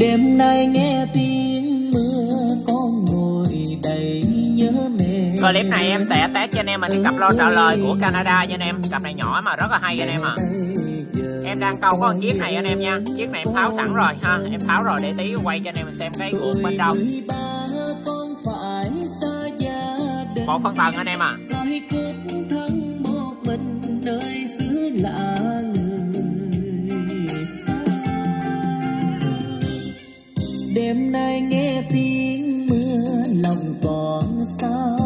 đêm nay nghe tiếng mưa con ngồi đầy nhớ mẹ clip này em sẽ test cho anh em mình cặp lo trả lời của canada cho anh em cặp này nhỏ mà rất là hay anh em à em đang câu có con chiếc này anh em nha chiếc này em tháo sẵn rồi ha em tháo rồi để tí quay cho anh em xem cái guồng bên trong một phân tầng anh em à đêm nay nghe tiếng mưa lòng còn sao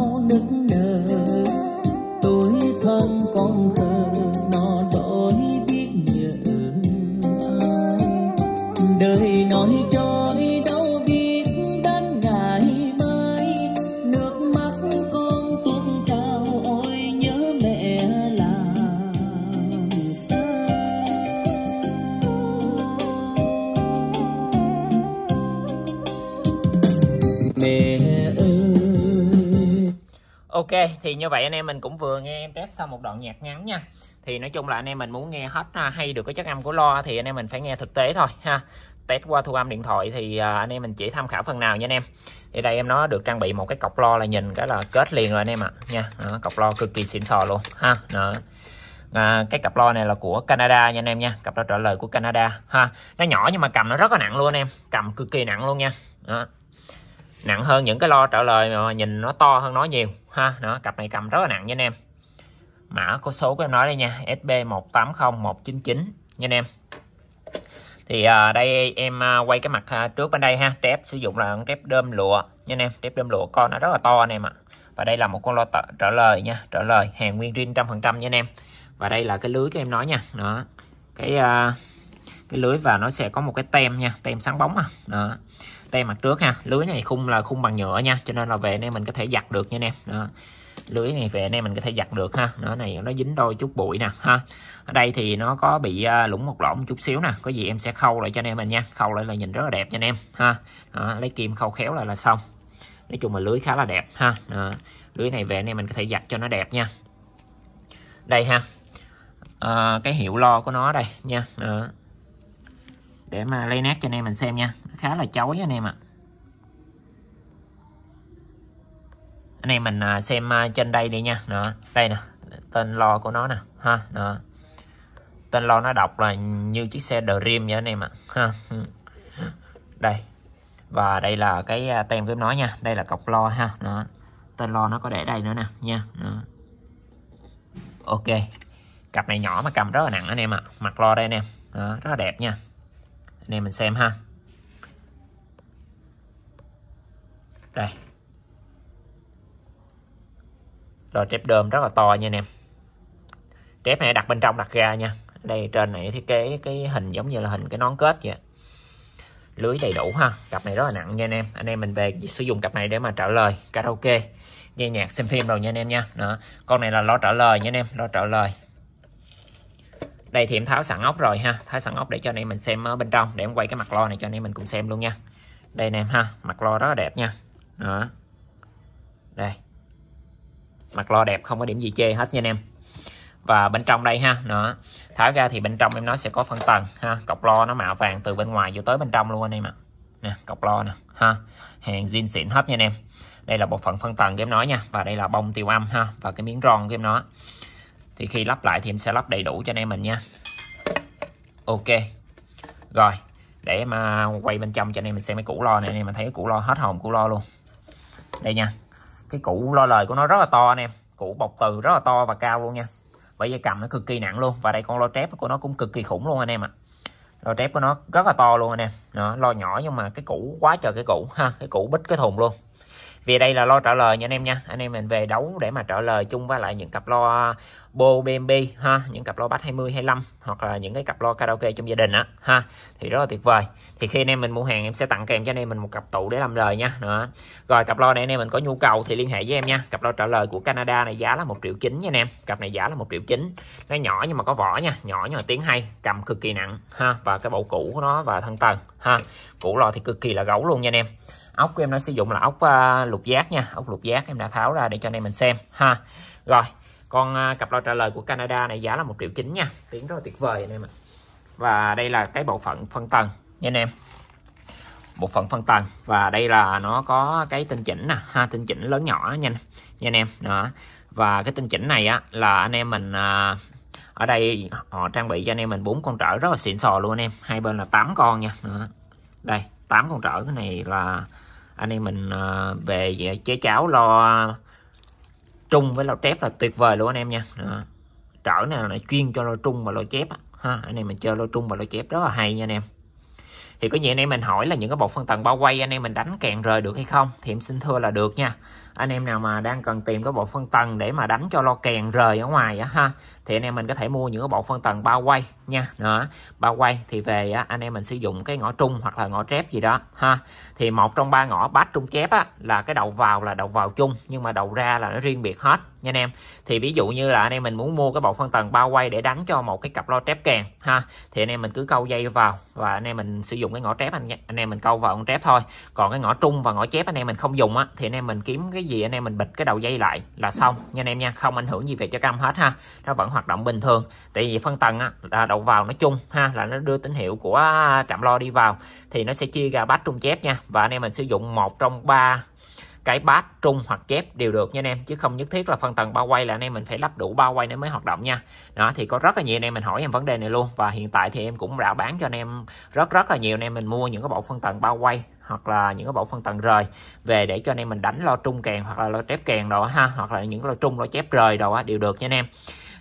mẹ ơi ok thì như vậy anh em mình cũng vừa nghe em test xong một đoạn nhạc ngắn nha thì nói chung là anh em mình muốn nghe hết à, hay được cái chất âm của loa thì anh em mình phải nghe thực tế thôi ha test qua thu âm điện thoại thì à, anh em mình chỉ tham khảo phần nào nha anh em thì đây em nó được trang bị một cái cọc lo là nhìn cái là kết liền rồi anh em ạ à. nha đó, cọc lo cực kỳ xịn sò luôn ha đó à, cái cặp lo này là của Canada nha anh em nha cặp lo trả lời của Canada ha nó nhỏ nhưng mà cầm nó rất là nặng luôn anh em cầm cực kỳ nặng luôn nha đó nặng hơn những cái lo trả lời mà nhìn nó to hơn nó nhiều ha nó cặp này cầm rất là nặng nha anh em mã có số của em nói đây nha SB 180199 nha anh em thì à, đây em à, quay cái mặt à, trước bên đây ha trép sử dụng là con trép đơm lụa nha anh em trép đơm lụa con nó rất là to anh em ạ và đây là một con lo trả lời nha trả lời hàng nguyên rin trăm phần trăm nha anh em và đây là cái lưới của em nói nha đó cái à, cái lưới và nó sẽ có một cái tem nha tem sáng bóng à đó tem mặt trước ha lưới này khung là khung bằng nhựa nha cho nên là về anh em mình có thể giặt được nha anh em đó lưới này về anh em mình có thể giặt được ha nó này nó dính đôi chút bụi nè ha ở đây thì nó có bị à, lủng một lõm chút xíu nè có gì em sẽ khâu lại cho anh em mình nha khâu lại là nhìn rất là đẹp cho anh em ha đó, lấy kim khâu khéo lại là xong nói chung là lưới khá là đẹp ha đó, lưới này về anh em mình có thể giặt cho nó đẹp nha đây ha à, cái hiệu lo của nó đây nha đó. để mà lấy nét cho anh em mình xem nha khá là chói anh em ạ à. anh em mình à, xem à, trên đây đi nha đó đây nè tên lo của nó nè ha đó tên lo nó đọc là như chiếc xe Dream vậy anh em ạ à. ha đây và đây là cái à, tem của nó nha đây là cọc lo ha đó tên lo nó có để đây nữa nè nha đó. ok cặp này nhỏ mà cầm rất là nặng anh em ạ à. mặt lo đây anh em đó, rất là đẹp nha anh em mình xem ha đây rồi trép đơm rất là to nha anh em trép này đặt bên trong đặt ra nha đây trên này thiết kế cái hình giống như là hình cái nón kết vậy lưới đầy đủ ha cặp này rất là nặng nha anh em anh em mình về sử dụng cặp này để mà trả lời karaoke nghe nhạc xem phim đâu nha anh em nha đó. con này là lo trả lời nha anh em lo trả lời đây thì em tháo sẵn ốc rồi ha tháo sẵn ốc để cho anh em mình xem bên trong để em quay cái mặt lo này cho anh em mình cùng xem luôn nha đây anh em ha mặt lo rất là đẹp nha đó đây mặt lo đẹp không có điểm gì chê hết nha anh em và bên trong đây ha nữa tháo ra thì bên trong em nói sẽ có phân tầng ha cọc lo nó mạ vàng từ bên ngoài vô tới bên trong luôn anh em ạ nè cọc lo nè ha hàng zin xịn hết nha anh em đây là bộ phận phân tầng em nói nha và đây là bông tiêu âm ha và cái miếng ron em nói thì khi lắp lại thì em sẽ lắp đầy đủ cho anh em mình nha ok rồi để mà quay bên trong cho anh em mình xem cái củ lo này anh em mình thấy cái củ lo hết hồn củ lo luôn đây nha cái củ lo lời của nó rất là to anh em củ bọc từ rất là to và cao luôn nha bởi vì cầm nó cực kỳ nặng luôn và đây con lo trép của nó cũng cực kỳ khủng luôn anh em ạ à. lo trép của nó rất là to luôn anh em nó lo nhỏ nhưng mà cái củ quá trời cái củ ha cái củ bít cái thùng luôn vì đây là lo trả lời nha anh em nha anh em mình về đấu để mà trả lời chung với lại những cặp lo bô BMB ha những cặp lo bát 20 25 hoặc là những cái cặp lo karaoke trong gia đình á ha thì rất là tuyệt vời thì khi anh em mình mua hàng em sẽ tặng kèm cho anh em mình một cặp tủ để làm lời nha đó. rồi cặp lo này anh em mình có nhu cầu thì liên hệ với em nha cặp lo trả lời của Canada này giá là một triệu chín nha anh em cặp này giá là một triệu chín nó nhỏ nhưng mà có vỏ nha nhỏ nhưng mà tiếng hay cầm cực kỳ nặng ha và cái bộ cũ của nó và thân tầng ha cũ lo thì cực kỳ là gấu luôn nha anh em ốc của em nó sử dụng là ốc à, lục giác nha ốc lục giác em đã tháo ra để cho anh em mình xem ha rồi con à, cặp loa trả lời của Canada này giá là một triệu chín nha tiếng rất là tuyệt vời anh em ạ và đây là cái bộ phận phân tầng nha anh em bộ phận phân tầng và đây là nó có cái tinh chỉnh nè ha tinh chỉnh lớn nhỏ nha, nha anh em đó và cái tinh chỉnh này á là anh em mình à, ở đây họ trang bị cho anh em mình bốn con trở rất là xịn sò luôn anh em hai bên là 8 con nha đó. đây 8 con trở cái này là anh em mình ờ, về chế cháo lo trung với lo chép là tuyệt vời luôn anh em nha trở này là chuyên cho lo trung và lo chép ha anh em mình chơi lo trung và lo chép rất là hay nha anh em thì có gì anh em mình hỏi là những cái bộ phân tầng bao quay anh em mình đánh kèn rời được hay không thì em xin thưa là được nha anh em nào mà đang cần tìm cái bộ phân tầng để mà đánh cho lo kèn rời ở ngoài á ha thì anh em mình có thể mua những cái bộ phân tầng bao quay nha đó bao quay thì về á, anh em mình sử dụng cái ngõ trung hoặc là ngõ chép gì đó ha thì một trong ba ngõ bát trung chép á là cái đầu vào là đầu vào chung nhưng mà đầu ra là nó riêng biệt hết nha anh em thì ví dụ như là anh em mình muốn mua cái bộ phân tầng bao quay để đánh cho một cái cặp lo chép kèn ha thì anh em mình cứ câu dây vào và anh em mình sử dụng cái ngõ chép anh anh em mình câu vào con chép thôi còn cái ngõ trung và ngõ chép anh em mình không dùng á thì anh em mình kiếm cái cái gì anh em mình bịt cái đầu dây lại là xong nha anh em nha không ảnh hưởng gì về cho cam hết ha nó vẫn hoạt động bình thường tại vì phân tầng á, là đầu vào nó chung ha là nó đưa tín hiệu của trạm lo đi vào thì nó sẽ chia ra bát trung chép nha và anh em mình sử dụng một trong ba cái bát trung hoặc chép đều được nha anh em chứ không nhất thiết là phân tầng bao quay là anh em mình phải lắp đủ bao quay để mới hoạt động nha đó thì có rất là nhiều anh em mình hỏi em vấn đề này luôn và hiện tại thì em cũng đã bán cho anh em rất rất là nhiều anh em mình mua những cái bộ phân tầng bao quay hoặc là những cái bộ phân tầng rời về để cho anh em mình đánh lo trung kèn hoặc là lo chép kèn đồ ha hoặc là những lo trung lo chép rời đồ á đều được nha anh em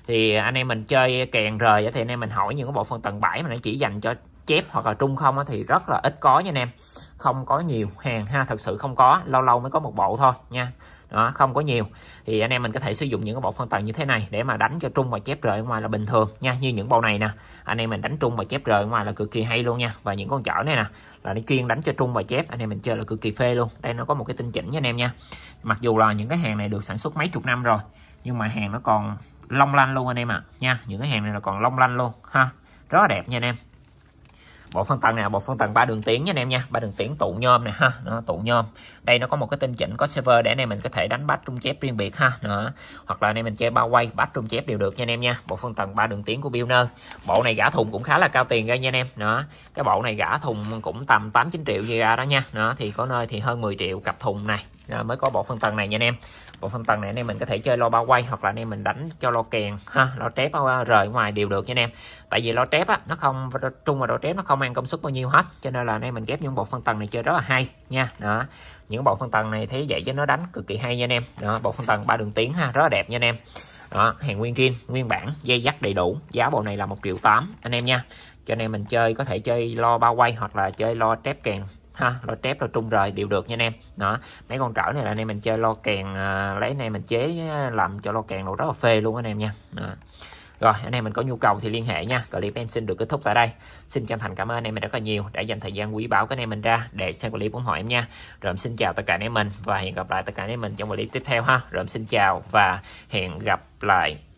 thì anh em mình chơi kèn rời thì anh em mình hỏi những cái bộ phân tầng 7 mà nó chỉ dành cho chép hoặc là trung không thì rất là ít có nha anh em không có nhiều hàng ha thật sự không có lâu lâu mới có một bộ thôi nha đó không có nhiều thì anh em mình có thể sử dụng những cái bộ phân tầng như thế này để mà đánh cho trung và chép rời ngoài là bình thường nha như những bộ này nè anh em mình đánh trung và chép rời ngoài là cực kỳ hay luôn nha và những con chở này nè là nó chuyên đánh cho trung và chép anh em mình chơi là cực kỳ phê luôn đây nó có một cái tinh chỉnh nha anh em nha mặc dù là những cái hàng này được sản xuất mấy chục năm rồi nhưng mà hàng nó còn long lanh luôn anh em ạ à. nha những cái hàng này là còn long lanh luôn ha rất là đẹp nha anh em bộ phân tầng nào bộ phân tầng ba đường tiến nha anh em nha ba đường tiến tụ nhôm nè ha nó tụ nhôm đây nó có một cái tinh chỉnh có server để anh em mình có thể đánh bắt trung chép riêng biệt ha nữa hoặc là anh em mình chơi bao quay bắt trung chép đều được nha anh em nha bộ phân tầng ba đường tiến của Builder bộ này gã thùng cũng khá là cao tiền ra nha anh em đó cái bộ này gã thùng cũng tầm 8 9 triệu gì ra đó nha đó thì có nơi thì hơn 10 triệu cặp thùng này mới có bộ phân tầng này nha anh em bộ phân tầng này anh em mình có thể chơi lo bao quay hoặc là anh em mình đánh cho lo kèn ha lo trép ờ, rời ngoài đều được nha anh em tại vì lo trép á, nó không trung và lo trép nó không ăn công suất bao nhiêu hết cho nên là anh em mình ghép những bộ phân tầng này chơi rất là hay nha đó những bộ phân tầng này thấy vậy cho nó đánh cực kỳ hay nha anh em đó bộ phân tầng ba đường tiến ha rất là đẹp nha anh em đó, hàng nguyên riêng nguyên bản dây dắt đầy đủ giá bộ này là một triệu tám anh em nha cho nên mình chơi có thể chơi lo bao quay hoặc là chơi lo trép kèn ha rồi trép rồi trung rồi đều được nha anh em đó mấy con trở này là anh em mình chơi lo kèn à, lấy này mình chế à, làm cho lo kèn đồ rất là phê luôn anh em nha đó. Rồi anh em mình có nhu cầu thì liên hệ nha. Clip em xin được kết thúc tại đây. Xin chân thành cảm ơn anh em mình rất là nhiều đã dành thời gian quý báu cái này mình ra để xem clip ủng hộ em nha. Rồi em xin chào tất cả anh em mình và hẹn gặp lại tất cả anh em mình trong clip tiếp theo ha. Rồi em xin chào và hẹn gặp lại.